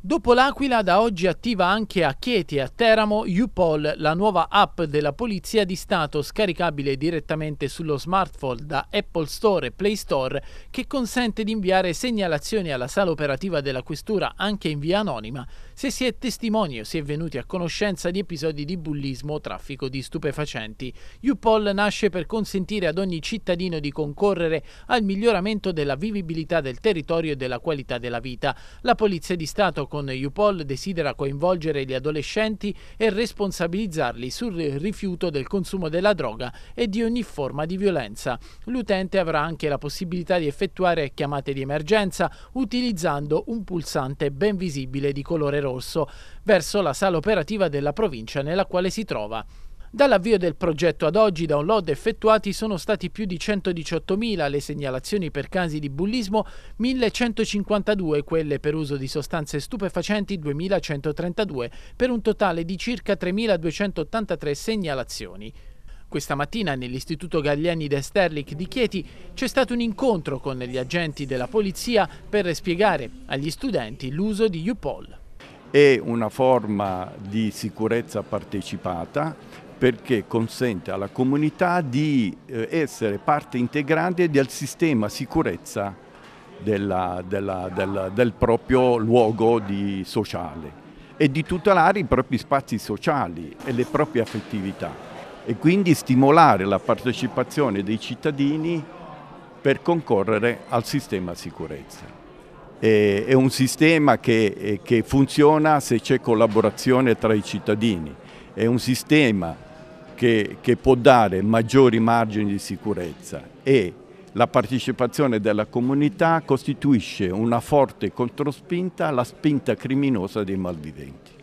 Dopo l'Aquila, da oggi attiva anche a Chieti e a Teramo UPOL, la nuova app della Polizia di Stato scaricabile direttamente sullo smartphone da Apple Store e Play Store, che consente di inviare segnalazioni alla sala operativa della Questura anche in via anonima se si è testimoni o si è venuti a conoscenza di episodi di bullismo o traffico di stupefacenti. UPOL nasce per consentire ad ogni cittadino di concorrere al miglioramento della vivibilità del territorio e della qualità della vita. La Polizia di Stato con Upol desidera coinvolgere gli adolescenti e responsabilizzarli sul rifiuto del consumo della droga e di ogni forma di violenza. L'utente avrà anche la possibilità di effettuare chiamate di emergenza utilizzando un pulsante ben visibile di colore rosso verso la sala operativa della provincia nella quale si trova. Dall'avvio del progetto ad oggi i download effettuati sono stati più di 118.000 le segnalazioni per casi di bullismo, 1.152 quelle per uso di sostanze stupefacenti, 2.132 per un totale di circa 3.283 segnalazioni. Questa mattina nell'Istituto Gagliani d'Esterlich di Chieti c'è stato un incontro con gli agenti della polizia per spiegare agli studenti l'uso di UPOL. È una forma di sicurezza partecipata perché consente alla comunità di eh, essere parte integrante del sistema sicurezza della, della, della, del proprio luogo di sociale e di tutelare i propri spazi sociali e le proprie affettività e quindi stimolare la partecipazione dei cittadini per concorrere al sistema sicurezza. è un sistema che, eh, che funziona se c'è collaborazione tra i cittadini, è un sistema che, che può dare maggiori margini di sicurezza e la partecipazione della comunità costituisce una forte controspinta alla spinta criminosa dei malviventi.